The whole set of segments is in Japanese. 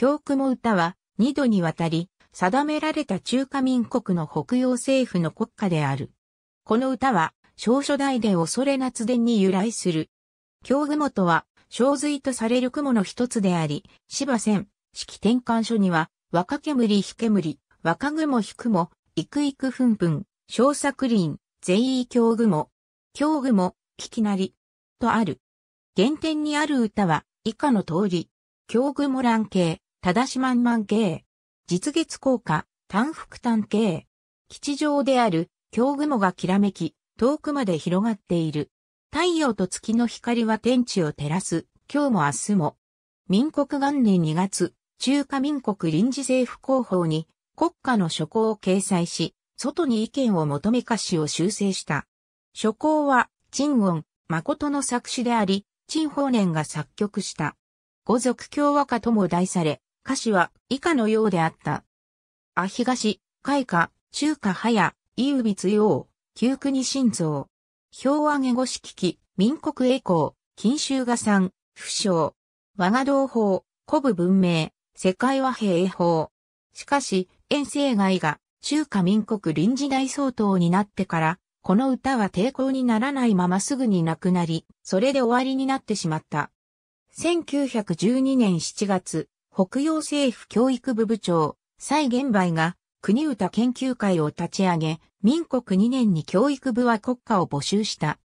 教区も歌は、二度にわたり、定められた中華民国の北洋政府の国家である。この歌は、小書代で恐れ夏伝に由来する。京雲とは、小髄とされる雲の一つであり、芝仙、式転換書には、若煙ひ煙、若雲ひ雲、いくいくふんふん、小作林、全員京雲、京雲、聞きなり、とある。原点にある歌は、以下の通り、京雲乱形。ただし満満系、実月効果、単複単系、基地上である、京雲がきらめき、遠くまで広がっている。太陽と月の光は天地を照らす、今日も明日も。民国元年2月、中華民国臨時政府広報に国家の書稿を掲載し、外に意見を求め歌詞を修正した。書稿は、陳音、誠の作詞であり、陳法年が作曲した。五族共和歌とも題され、歌詞は以下のようであった。あ東、海下、中華早、伊宇つよう、旧国新造。氷上げ五式機、民国栄光、金州画産、不詳。我が同胞、古武文明、世界和平栄法。しかし、遠征外が中華民国臨時大総統になってから、この歌は抵抗にならないまますぐになくなり、それで終わりになってしまった。1912年7月、北洋政府教育部部長、蔡玄梅が国歌研究会を立ち上げ、民国2年に教育部は国家を募集した。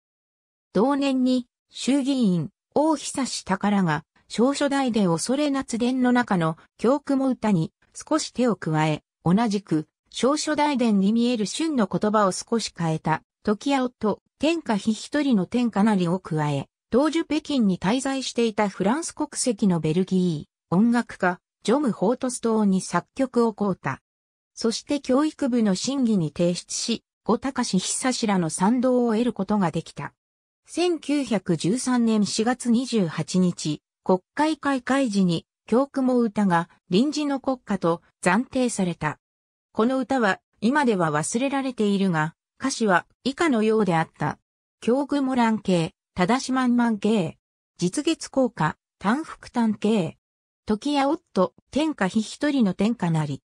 同年に衆議院、大久志宝が、少書大で恐れ夏伝の中の教区も歌に少し手を加え、同じく、少書大伝に見える春の言葉を少し変えた、時屋夫、天下非一人の天下なりを加え、当時北京に滞在していたフランス国籍のベルギー、音楽家、ジョム・ホートストーンに作曲を交た。そして教育部の審議に提出し、後高志久志らの賛同を得ることができた。1913年4月28日、国会開会時に、教区も歌が臨時の国歌と暫定された。この歌は今では忘れられているが、歌詞は以下のようであった。教具モラン系、ただしまんまん系、実月効果、単福単系、時や夫、天下日一人の天下なり。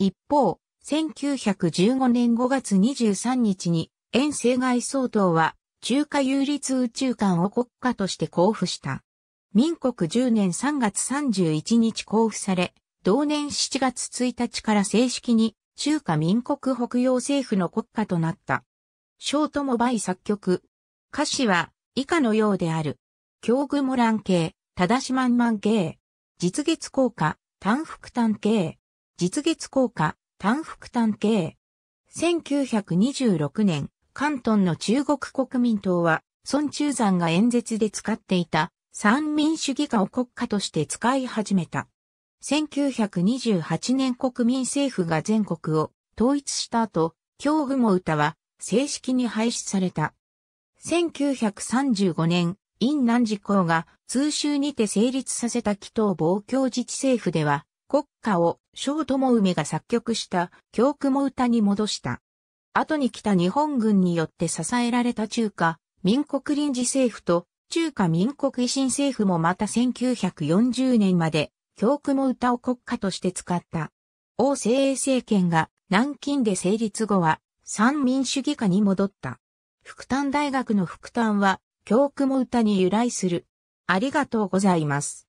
一方、1915年5月23日に、遠征外総統は、中華有立宇宙館を国家として交付した。民国10年3月31日交付され、同年7月1日から正式に中華民国北洋政府の国家となった。ショーモバイ作曲。歌詞は以下のようである。境具モラン系、ただしまんまん系。実月効果、単幅単形。実月効果、単幅単形。1926年、関東の中国国民党は、孫中山が演説で使っていた三民主義化を国家として使い始めた。1928年国民政府が全国を統一した後、怖も歌は正式に廃止された。1935年、院南寺公が通州にて成立させた祈祷防教自治政府では、国家を小友梅が作曲した教区も歌に戻した。後に来た日本軍によって支えられた中華民国臨時政府と中華民国維新政府もまた1940年まで教区も歌を国家として使った。王政衛政権が南京で成立後は三民主義下に戻った。福丹大学の福丹は教区も歌に由来する。ありがとうございます。